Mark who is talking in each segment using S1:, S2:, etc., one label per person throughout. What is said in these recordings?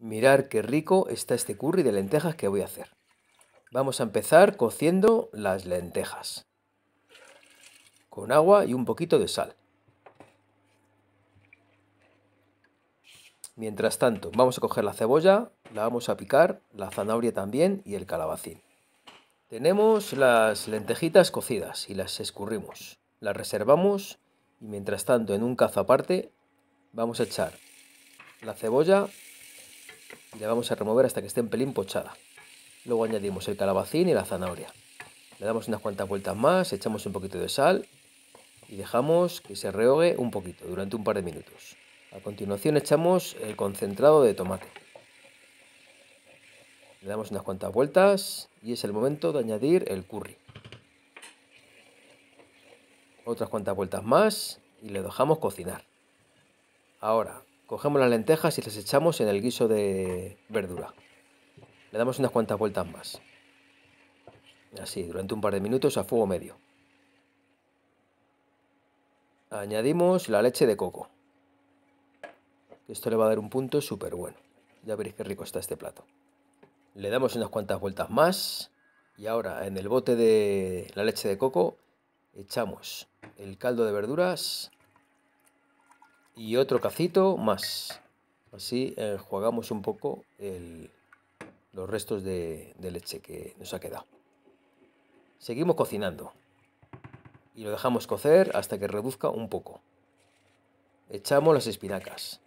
S1: Mirar qué rico está este curry de lentejas que voy a hacer. Vamos a empezar cociendo las lentejas. Con agua y un poquito de sal. Mientras tanto, vamos a coger la cebolla, la vamos a picar, la zanahoria también y el calabacín. Tenemos las lentejitas cocidas y las escurrimos. Las reservamos y mientras tanto en un cazo aparte vamos a echar la cebolla, y la vamos a remover hasta que esté un pelín pochada. Luego añadimos el calabacín y la zanahoria. Le damos unas cuantas vueltas más, echamos un poquito de sal y dejamos que se rehogue un poquito, durante un par de minutos. A continuación echamos el concentrado de tomate. Le damos unas cuantas vueltas y es el momento de añadir el curry. Otras cuantas vueltas más y le dejamos cocinar. Ahora, Cogemos las lentejas y las echamos en el guiso de verdura. Le damos unas cuantas vueltas más. Así, durante un par de minutos a fuego medio. Añadimos la leche de coco. Esto le va a dar un punto súper bueno. Ya veréis qué rico está este plato. Le damos unas cuantas vueltas más. Y ahora en el bote de la leche de coco echamos el caldo de verduras y otro cacito más. Así eh, jugamos un poco los restos de, de leche que nos ha quedado. Seguimos cocinando y lo dejamos cocer hasta que reduzca un poco. Echamos las espinacas.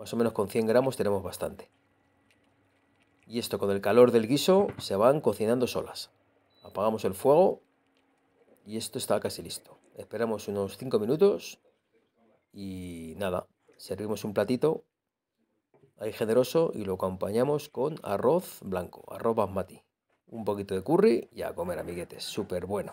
S1: Más o menos con 100 gramos tenemos bastante. Y esto con el calor del guiso se van cocinando solas. Apagamos el fuego y esto está casi listo. Esperamos unos 5 minutos y nada, servimos un platito ahí generoso y lo acompañamos con arroz blanco, arroz basmati. Un poquito de curry y a comer, amiguetes. Súper bueno.